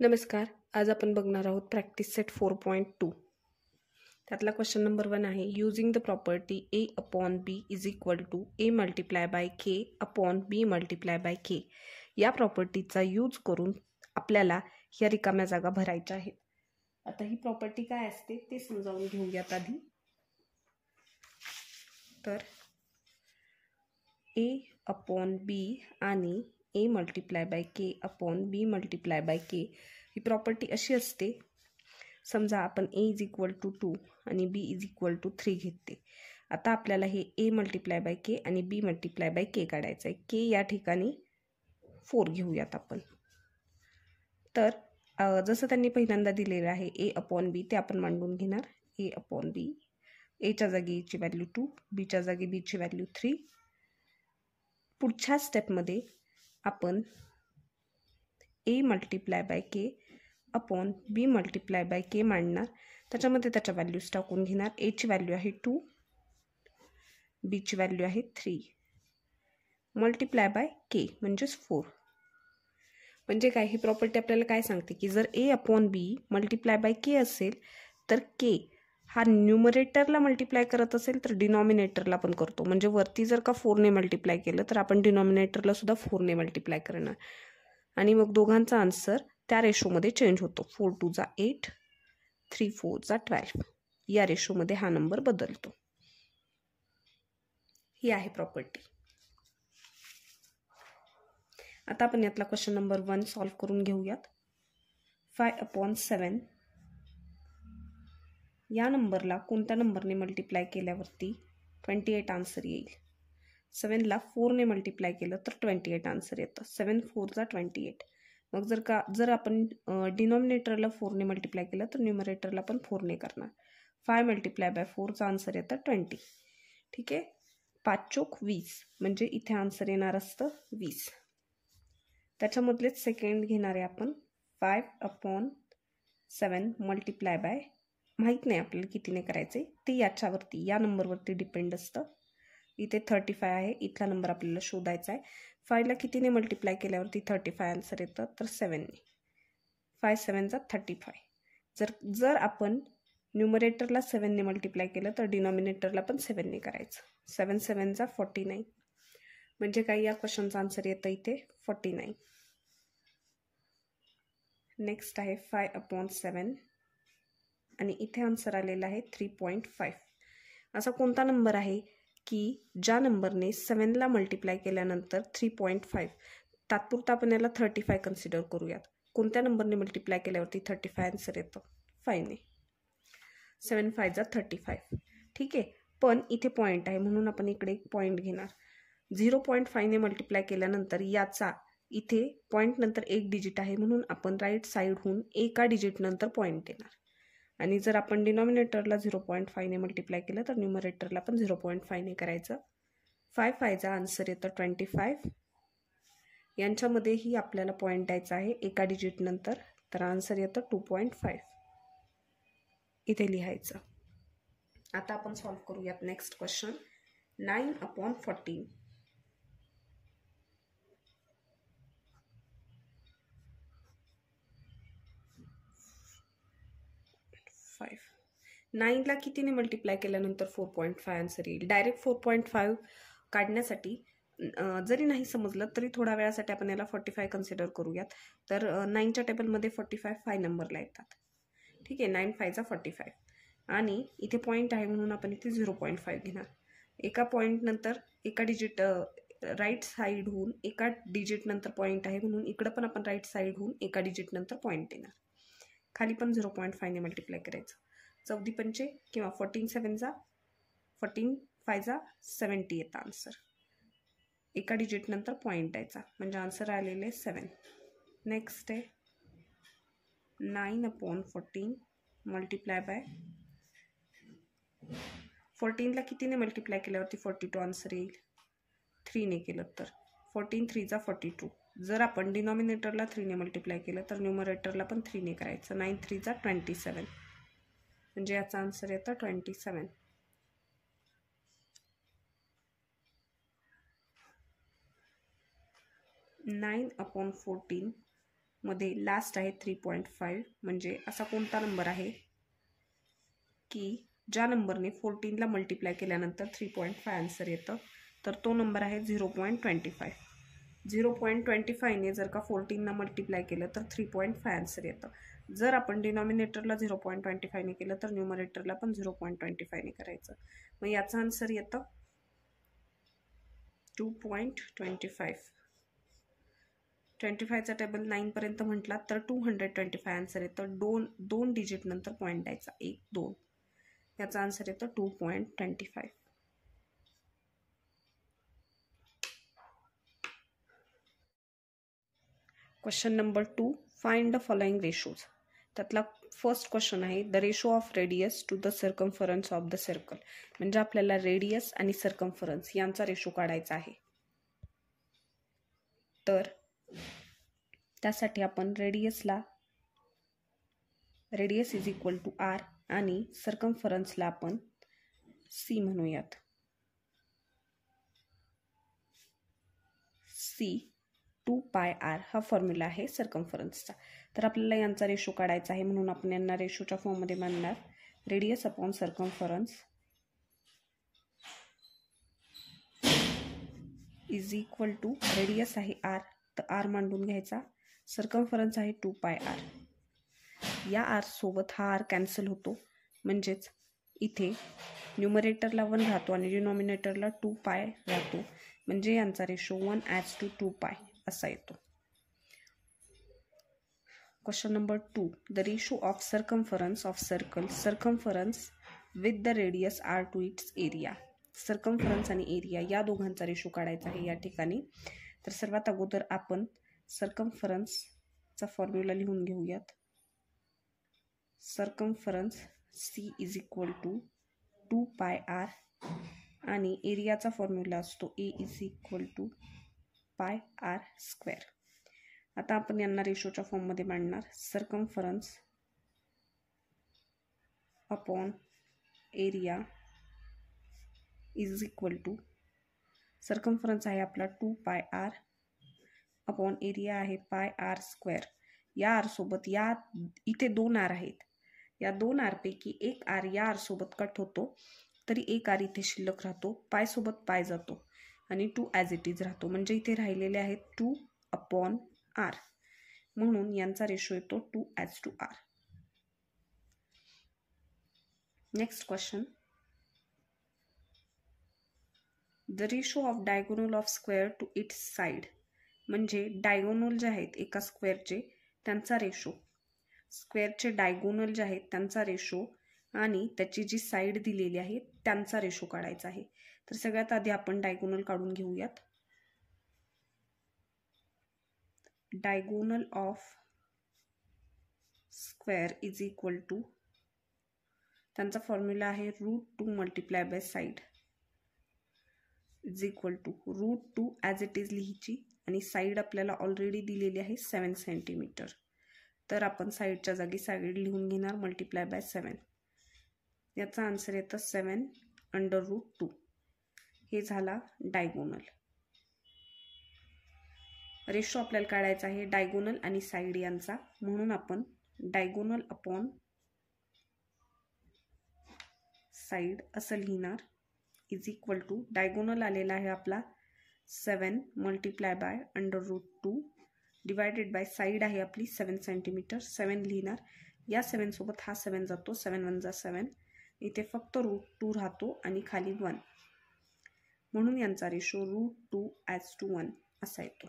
नमस्कार आज आपण बघणार आहोत practice set four point two त्यातला क्वेश्चन नंबर वन आहे using the property A upon B is equal to A multiply by K upon B multiply by K या प्रॉपर्टीचा यूज करून आपल्याला ह्या रिकाम्या जागा भरायच्या आहेत आता ही प्रॉपर्टी काय असते ते समजावून घेऊयात आधी तर ए अपॉन बी आणि A multiply by K upon B multiply by K ही प्रॉपर्टी अशी असते समजा आपण A is equal to two आणि B is equal to three घेते आता आपल्याला हे ए मल्टिप्लाय बाय के आणि बी मल्टिप्लाय बाय के काढायचं आहे के या ठिकाणी फोर घेऊयात आपण तर जसं त्यांनी पहिल्यांदा दिलेलं आहे ए अपॉन बी ते आपण मांडून घेणार ए अपॉन बी एच्या जागी एची व्हॅल्यू टू बीच्या जागी बीची व्हॅल्यू थ्री पुढच्या स्टेपमध्ये आपण A multiply by K upon B multiply by K मांडणार त्याच्यामध्ये त्याच्या व्हॅल्यूज टाकून घेणार एची व्हॅल्यू आहे टू बीची व्हॅल्यू आहे थ्री मल्टिप्लाय बाय के म्हणजेच फोर म्हणजे काय ही प्रॉपर्टी आपल्याला काय सांगते की जर A upon B multiply by K असेल तर के हा न्युमरेटरला मल्टिप्लाय करत असेल तर डिनॉमिनेटरला पण करतो म्हणजे वरती जर का फोरने मल्टिप्लाय केलं तर आपण डिनॉमिनेटरला सुद्धा फोरने मल्टिप्लाय करणार आणि मग दोघांचा आन्सर त्या रेशोमध्ये चेंज होतो फोर टूचा एट थ्री फोरचा ट्वेल्व या रेशोमध्ये हा नंबर बदलतो ही आहे प्रॉपर्टी आता आपण यातला क्वेश्चन नंबर वन सॉल्व्ह करून घेऊयात फाय अपॉन सेवन या नंबरला कोणत्या नंबरने मल्टिप्लाय केल्यावरती ट्वेंटी एट आन्सर येईल सेवनला फोरने मल्टिप्लाय केलं तर ट्वेंटी एट आन्सर येतं सेवन फोरचा ट्वेंटी एट मग जर का जर आपण डिनॉमिनेटरला फोरने मल्टिप्लाय केलं तर न्युमरेटरला पण फोरने करणार फाय मल्टिप्लाय बाय फोरचा आन्सर येतं ट्वेंटी ठीक आहे पाच चोक वीस म्हणजे इथे आन्सर येणार असतं वीस त्याच्यामधलेच सेकंड घेणारे आपण five upon seven multiply by माहीत नाही आपल्याला कितीने करायचे ते याच्यावरती या नंबरवरती डिपेंड असतं इथे थर्टी फाय आहे इथला नंबर आपल्याला शोधायचा आहे फायला कितीने मल्टिप्लाय केल्यावरती थर्टी फाय आन्सर येतं तर सेवनने फाय सेवनचा थर्टी फाय जर जर आपण न्युमरेटरला सेवनने मल्टिप्लाय केलं तर डिनॉमिनेटरला पण सेवनने करायचं सेवन सेवनचा फॉर्टी नाईन म्हणजे काय या क्वेश्चनचा आन्सर येतं इथे फॉर्टी नाईन नेक्स्ट आहे फाय अपॉन सेवन आणि इथे आन्सर आलेला आहे थ्री पॉईंट फाईव्ह असा कोणता नंबर आहे की ज्या नंबरने सेवनला मल्टिप्लाय केल्यानंतर थ्री पॉईंट फाईव्ह तात्पुरता आपण याला थर्टी फाय कन्सिडर करूयात कोणत्या नंबरने मल्टिप्लाय केल्यावरती थर्टी फाय आन्सर येतं फायने सेवन फाय थर्टी फाईव्ह ठीक आहे पण इथे पॉईंट आहे म्हणून आपण इकडे एक पॉईंट घेणार झिरो पॉईंट फायने मल्टिप्लाय केल्यानंतर याचा इथे पॉईंट नंतर एक डिजिट आहे म्हणून आपण राईट साईडहून एका डिजिटनंतर पॉईंट देणार आणि जर आपण डिनॉमिनेटरला झिरो पॉईंट फायने मल्टिप्लाय केलं तर न्युमरेटरला पण झिरो पॉईंट फायने करायचं फाय फायचा आन्सर येतं ट्वेंटी फायव्ह यांच्यामध्येही आपल्याला पॉईंट द्यायचा आहे एका डिजिटनंतर तर आन्सर येतं टू पॉईंट फाईव्ह इथे लिहायचं आता आपण सॉल्व्ह करूयात next question nine upon fourteen five नाईनला कितीने मल्टिप्लाय केल्यानंतर फोर पॉईंट फाय आन्सर येईल डायरेक्ट फोर पॉईंट फाईव्ह काढण्यासाठी जरी नाही समजलं तरी थोड्या वेळासाठी आपण याला फोर्टी फाय कन्सिडर करूयात तर नाईनच्या टेबलमध्ये फोर्टी फाय फाय नंबरला येतात ठीक आहे नाईन फायचा फोर्टी फाय आणि इथे पॉईंट आहे म्हणून आपण इथे झिरो पॉईंट फाईव्ह घेणार एका पॉईंटनंतर एका डिजिट राईट होऊन एका डिजिटनंतर पॉईंट आहे म्हणून इकडं पण आपण राईट होऊन एका डिजिटनंतर पॉईंट देणार खाली पण झिरो पॉईंट फायने मल्टिप्लाय करायचं चौदी पंचे किंवा फोर्टीन सेवनचा फोर्टीन फायचा सेवन्टी येतं आन्सर एका डिजिटनंतर पॉईंट द्यायचा म्हणजे आन्सर आलेले सेवन नेक्स्ट आहे nine upon fourteen multiply by फोर्टीनला कितीने मल्टिप्लाय केल्यावरती फोर्टी टू आन्सर येईल थ्रीने केलं तर फोर्टीन थ्रीचा फोर्टी टू जर आपण डिनॉमिनेटरला थ्रीने मल्टिप्लाय केलं तर न्युमरेटरला पण थ्रीने करायचं नाईन थ्रीचा ट्वेंटी सेवन म्हणजे याचा आन्सर येतं ट्वेंटी सेवन नाईन अपॉन फोर्टीनमध्ये लास्ट आहे थ्री पॉईंट फाईव्ह म्हणजे असा कोणता नंबर आहे की ज्या नंबरने फोर्टीनला मल्टिप्लाय केल्यानंतर थ्री पॉईंट फाय आन्सर येतं तर तो नंबर आहे zero point twenty five zero point twenty फायने जर का फोर्टीनना मल्टिप्लाय केलं तर थ्री पॉईंट फाय आन्सर येतं जर आपण डिनॉमिनेटरला झिरो पॉईंट ट्वेंटी फायने केलं तर न्युमरेटरला पण झिरो पॉईंट ट्वेंटी फायने करायचं मग याचं आन्सर येतं two point twenty five twenty फायचा टेबल नाईनपर्यंत म्हटला तर two hundred twenty five answer येतं दोन दोन डिजिटनंतर पॉईंट द्यायचा एक दोन याचा आन्सर येतं two point twenty five question number two find the following ratios त्यातला फर्स्ट क्वेश्चन आहे the ratio of radius to the circumference of the circle म्हणजे आपल्याला रेडियस आणि सर्कम्फरन्स यांचा रेशो काढायचा आहे तर त्यासाठी आपण रेडियसला radius is equal to R आणि सर्कम्फरन्सला आपण सी म्हणूयात सी टू पाय आर हा फॉर्म्युला आहे सरकमफरन्सचा तर आपल्याला यांचा रेशो काढायचा आहे म्हणून आपण यांना रेशोच्या फॉर्ममध्ये मांडणार radius upon circumference is equal to radius आहे आर तर आर मांडून घ्यायचा सरकमफरन्स आहे टू पाय आर या सोबत हा आर कॅन्सल होतो म्हणजेच इथे न्युमरेटरला वन राहतो आणि डिनॉमिनेटरला टू पाय राहतो म्हणजे यांचा ratio one as to two pi असा येतो question number two the ratio of circumference of circle circumference with the radius R to its area circumference आणि एरिया या दोघांचा रेशो काढायचा आहे या ठिकाणी तर सर्वात अगोदर आपण सर्कम्फरन्सचा फॉर्म्युला लिहून घेऊयात circumference C is equal to two pi R आणि एरियाचा फॉर्म्युला असतो A is equal to pi R square आता आपण यांना रेशोच्या फॉर्ममध्ये मांडणार circumference upon area is equal to circumference आहे आपला to pi R upon area आहे पाय आर स्क्वेअर या आरसोबत या इथे दोन आर आहेत या दोन आरपैकी एक आर या आरसोबत कट होतो तरी एक आर इथे शिल्लक राहतो पायसोबत पाय जातो आणि टू ॲज इट इज राहतो म्हणजे इथे राहिलेले आहेत टू अपॉन आर म्हणून यांचा रेशो येतो two as to R next question the ratio of diagonal of square to its side म्हणजे डायगोनल जे आहेत एका स्क्वेअरचे त्यांचा रेशो स्क्वेअरचे डायगोनल जे आहेत त्यांचा रेशो आणि त्याची जी साईड दिलेली आहे त्यांचा रेशो काढायचा आहे तर सगळ्यात आधी आपण डायगोनल काढून घेऊयात diagonal of square is equal to त्यांचा फॉर्म्युला आहे root two multiply by side is equal to root two as it is लिहिची आणि साईड आपल्याला ऑलरेडी दिलेली आहे सेवन सेंटीमीटर तर आपण साईडच्या जागी साईड लिहून घेणार मल्टिप्लाय बाय सेवन याचा आन्सर येतं सेवन अंडर रूट टू हे झाला डायगोनल रेशो आपल्याला काढायचा आहे डायगोनल आणि साईड यांचा म्हणून आपण डायगोनल अपॉन साईड असं लिहिणार इज इक्वल टू डायगोनल आलेला आहे आपला seven multiply by under root two divided by side आहे आपली सेवन सेंटीमीटर सेवन लिहिणार या सेवनसोबत हा सेवन जातो सेवन वन जा सेवन इथे फक्त रूट टू राहतो आणि खाली वन म्हणून यांचा ratio root two as to one असा येतो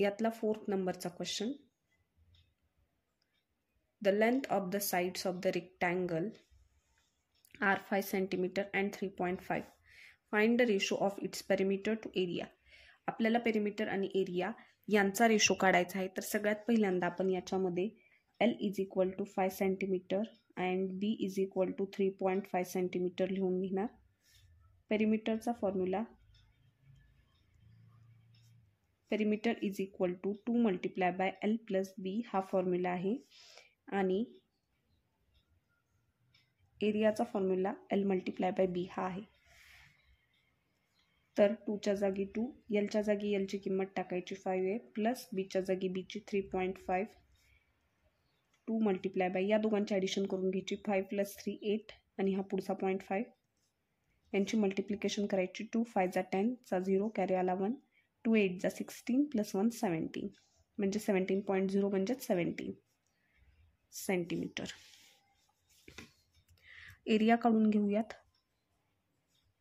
यातला फोर्थ नंबरचा question the length of the sides of the rectangle are five centimetre and three point five find the ratio of its perimeter to area आपल्याला perimeter आणि area यांचा ratio काढायचा आहे तर सगळ्यात पहिल्यांदा आपण याच्यामध्ये L is equal to five centimetre and B is equal to three point five centimetre लिहून घेणार पेरिमीटरचा formula perimeter is equal to two multiply by L plus B हा फॉर्म्युला आहे आणि एरियाचा formula L multiply by B हा आहे तर टूच्या जागी टू यलच्या जागी यलची किंमत टाकायची फाईव्ह ए प्लस बीच्या जागी बीची three point five two multiply by या दोघांची ॲडिशन करून घ्यायची फाईव्ह प्लस थ्री एट आणि हा पुढचा पॉईंट फाईव्ह यांची मल्टिप्लिकेशन करायची टू फायचा टेनचा झिरो कॅरी आला वन टू एटचा सिक्स्टीन प्लस वन सेवन्टीन म्हणजे सेवन्टीन पॉईंट झिरो म्हणजेच सेवन्टीन सेंटीमीटर एरिया काढून घेऊयात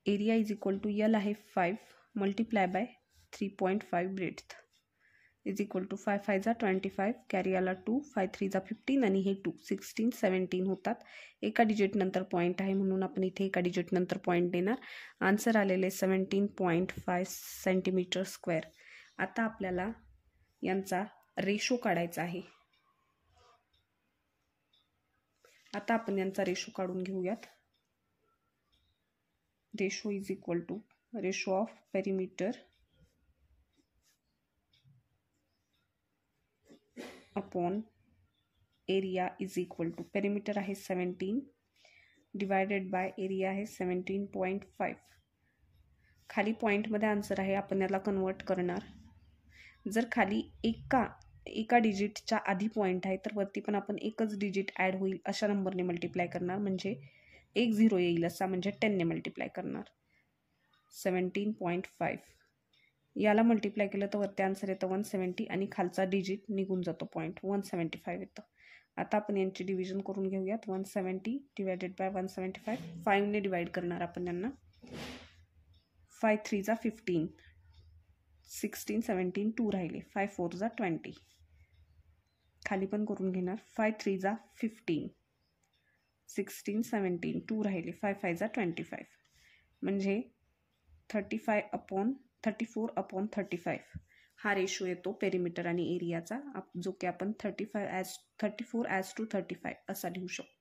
area is equal to L आहे five multiply by three point five breadth is equal to five five जा ट्वेंटी फाईव्ह कॅरियाला two five three जा fifteen आणि हे टू सिक्स्टीन सेवन्टीन होतात एका डिजिटनंतर पॉईंट आहे म्हणून आपण इथे एका डिजिटनंतर पॉईंट देणार आन्सर आलेले seventeen point five centimetre square आता आपल्याला यांचा रेशो काढायचा आहे आता आपण यांचा रेशो काढून घेऊयात ratio is equal to ratio of perimeter upon area is equal to perimeter आहे सेवन्टीन डिवायडेड बाय एरिया आहे सेवन्टीन पॉईंट फाईव्ह खाली पॉईंटमध्ये आन्सर आहे आपण याला कन्वर्ट करणार जर खाली एका एका डिजिटच्या आधी पॉईंट आहे तर वरती पण आपण एकच डिजिट ॲड होईल अशा नंबरने मल्टिप्लाय करणार म्हणजे एक झिरो येईल असा म्हणजे टेनने मल्टिप्लाय करणार सेवन्टीन पॉईंट फाईव्ह याला मल्टिप्लाय केलं तर वरती आन्सर येतं वन सेवन्टी आणि खालचा डिजिट निघून जातो पॉईंट वन सेवन्टी फाईव्ह येतं आता आपण यांची डिव्हिजन करून घेऊयात one seventy divided by one seventy five फाईव्हने डिवाईड करणार आपण यांना फाय थ्रीचा फिफ्टीन सिक्स्टीन सेवन्टीन टू राहिले फाय फोरचा ट्वेंटी खाली पण करून घेणार फाय थ्रीचा फिफ्टीन सिक्स्टीन सेवन्टीन टू राहिले फाय फायजा ट्वेंटी फाईव्ह म्हणजे thirty five upon thirty four upon thirty five हा रेशो येतो पेरिमीटर आणि एरियाचा आप जो की आपण thirty five as thirty four as two thirty five असा लिहू शकतो